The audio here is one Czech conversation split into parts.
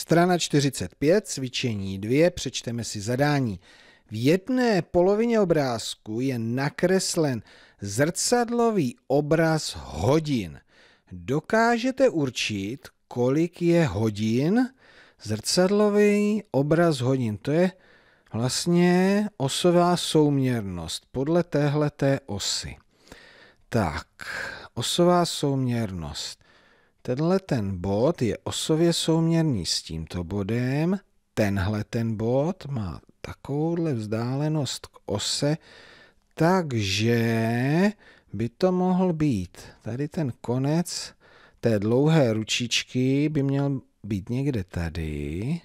Strana 45, cvičení 2, přečteme si zadání. V jedné polovině obrázku je nakreslen zrcadlový obraz hodin. Dokážete určit, kolik je hodin? Zrcadlový obraz hodin, to je vlastně osová souměrnost podle téhleté osy. Tak, osová souměrnost. Tenhle ten bod je osově souměrný s tímto bodem. Tenhle ten bod má takovouhle vzdálenost k ose, takže by to mohl být. Tady ten konec té dlouhé ručičky by měl být někde tady.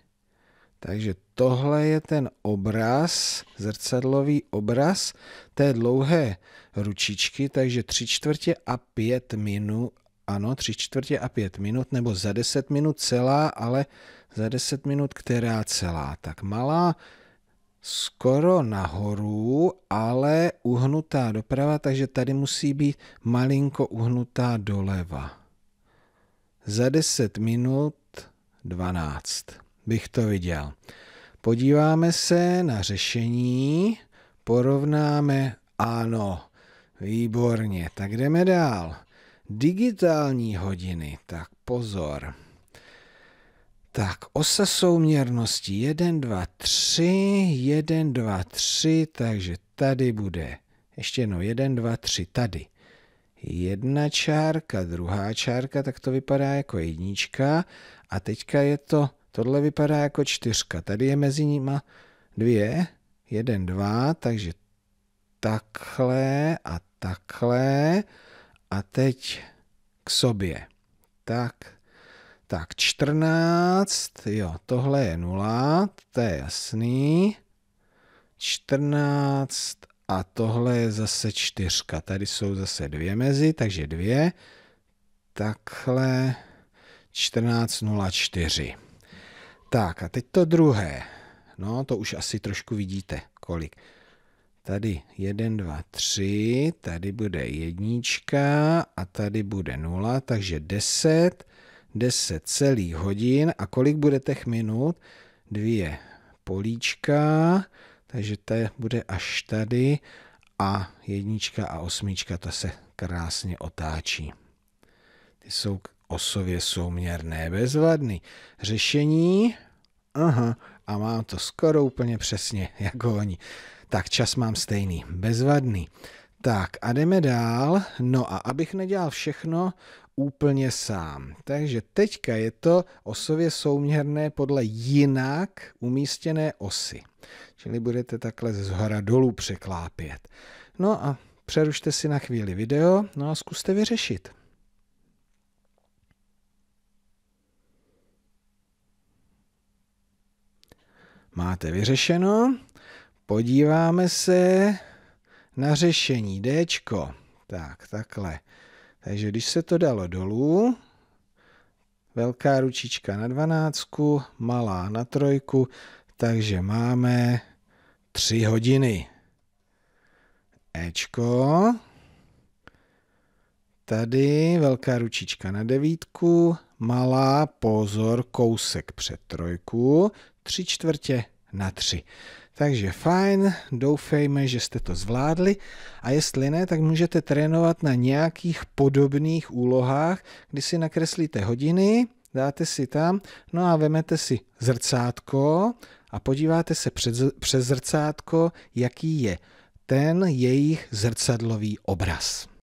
Takže tohle je ten obraz, zrcadlový obraz té dlouhé ručičky, takže tři čtvrtě a pět minut ano, tři čtvrtě a pět minut, nebo za deset minut celá, ale za deset minut která celá. Tak malá skoro nahoru, ale uhnutá doprava, takže tady musí být malinko uhnutá doleva. Za deset minut dvanáct bych to viděl. Podíváme se na řešení, porovnáme, ano, výborně, tak jdeme dál digitální hodiny, tak pozor. Tak, osa souměrnosti 1, 2, 3, 1, 2, 3, takže tady bude ještě jednou 1, 2, 3, tady. Jedna čárka, druhá čárka, tak to vypadá jako jednička a teďka je to, tohle vypadá jako čtyřka, tady je mezi nima dvě, jeden, dva, takže takhle a takhle a teď k sobě. Tak, tak 14, jo, tohle je 0, to je jasný. 14 a tohle je zase čtyřka. Tady jsou zase dvě mezi, takže dvě. Takhle 14,04. Tak a teď to druhé. No, to už asi trošku vidíte, kolik. Tady 1, 2, 3, tady bude jednička a tady bude 0, takže 10, 10 celých hodin a kolik bude těch minut? Dvě políčka, takže to bude až tady a jednička a osmička, ta se krásně otáčí. Ty jsou k osově souměrné, bezvadný. Řešení? Aha, a mám to skoro úplně přesně jako oni. Tak čas mám stejný, bezvadný. Tak a jdeme dál. No a abych nedělal všechno úplně sám. Takže teďka je to osově souměrné podle jinak umístěné osy. Čili budete takhle z hora dolů překlápět. No a přerušte si na chvíli video, no a zkuste vyřešit. Máte vyřešeno. Podíváme se na řešení D. Tak, takhle. Takže když se to dalo dolů, velká ručička na dvanáctku, malá na trojku, takže máme tři hodiny. Ečko. Tady velká ručička na devítku, malá, pozor, kousek před trojku, tři čtvrtě na 3. Takže fajn, doufejme, že jste to zvládli a jestli ne, tak můžete trénovat na nějakých podobných úlohách, kdy si nakreslíte hodiny, dáte si tam, no a vemete si zrcátko a podíváte se před, přes zrcátko, jaký je ten jejich zrcadlový obraz.